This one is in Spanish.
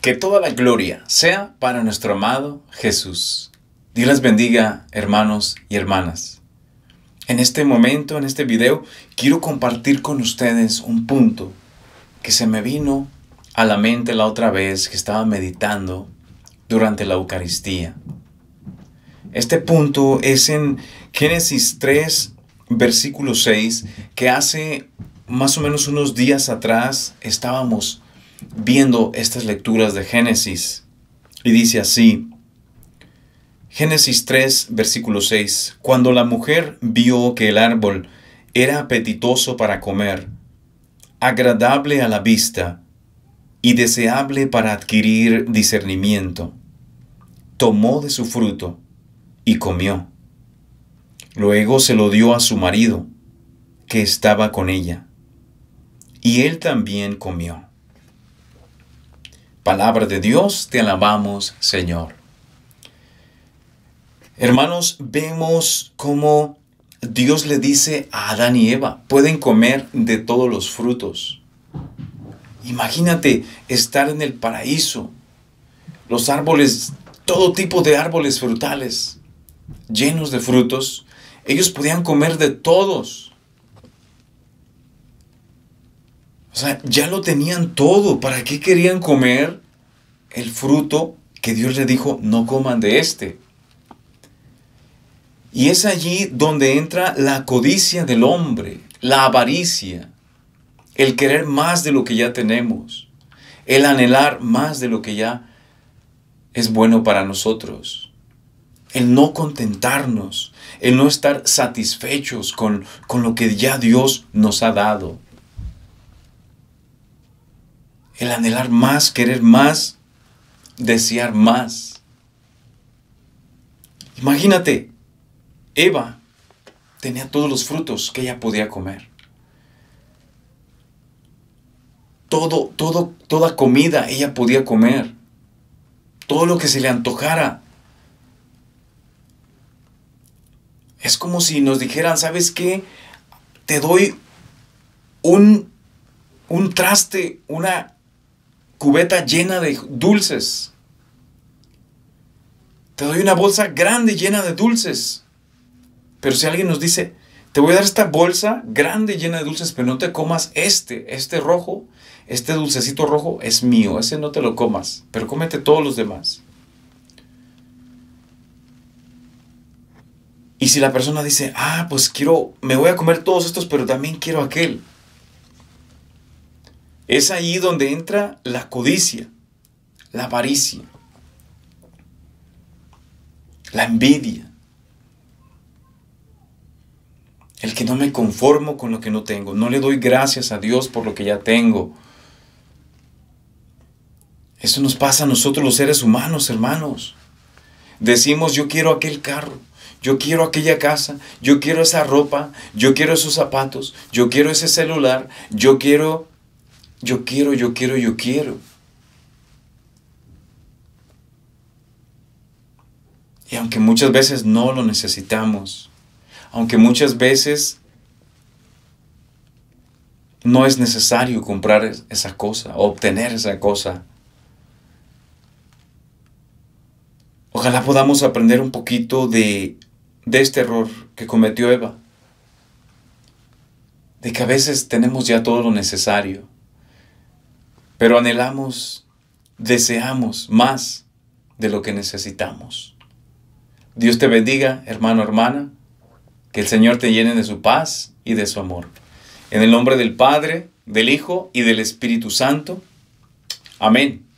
Que toda la gloria sea para nuestro amado Jesús. Dios les bendiga, hermanos y hermanas. En este momento, en este video, quiero compartir con ustedes un punto que se me vino a la mente la otra vez que estaba meditando durante la Eucaristía. Este punto es en Génesis 3, versículo 6, que hace más o menos unos días atrás estábamos viendo estas lecturas de Génesis. Y dice así, Génesis 3, versículo 6, cuando la mujer vio que el árbol era apetitoso para comer, agradable a la vista y deseable para adquirir discernimiento, tomó de su fruto y comió. Luego se lo dio a su marido, que estaba con ella, y él también comió. Palabra de Dios, te alabamos, Señor. Hermanos, vemos cómo Dios le dice a Adán y Eva, pueden comer de todos los frutos. Imagínate estar en el paraíso, los árboles, todo tipo de árboles frutales, llenos de frutos, ellos podían comer de todos. O sea, ya lo tenían todo. ¿Para qué querían comer el fruto que Dios le dijo, no coman de este? Y es allí donde entra la codicia del hombre, la avaricia, el querer más de lo que ya tenemos, el anhelar más de lo que ya es bueno para nosotros, el no contentarnos, el no estar satisfechos con, con lo que ya Dios nos ha dado. El anhelar más, querer más, desear más. Imagínate, Eva tenía todos los frutos que ella podía comer. Todo, todo, toda comida ella podía comer. Todo lo que se le antojara. Es como si nos dijeran, ¿sabes qué? Te doy un, un traste, una cubeta llena de dulces. Te doy una bolsa grande llena de dulces. Pero si alguien nos dice, te voy a dar esta bolsa grande llena de dulces, pero no te comas este, este rojo, este dulcecito rojo es mío, ese no te lo comas, pero cómete todos los demás. Y si la persona dice, ah, pues quiero, me voy a comer todos estos, pero también quiero aquel. Es ahí donde entra la codicia, la avaricia, la envidia, el que no me conformo con lo que no tengo, no le doy gracias a Dios por lo que ya tengo. Eso nos pasa a nosotros los seres humanos, hermanos. Decimos, yo quiero aquel carro, yo quiero aquella casa, yo quiero esa ropa, yo quiero esos zapatos, yo quiero ese celular, yo quiero yo quiero, yo quiero, yo quiero. Y aunque muchas veces no lo necesitamos, aunque muchas veces no es necesario comprar esa cosa, obtener esa cosa. Ojalá podamos aprender un poquito de, de este error que cometió Eva, de que a veces tenemos ya todo lo necesario, pero anhelamos, deseamos más de lo que necesitamos. Dios te bendiga, hermano, hermana, que el Señor te llene de su paz y de su amor. En el nombre del Padre, del Hijo y del Espíritu Santo. Amén.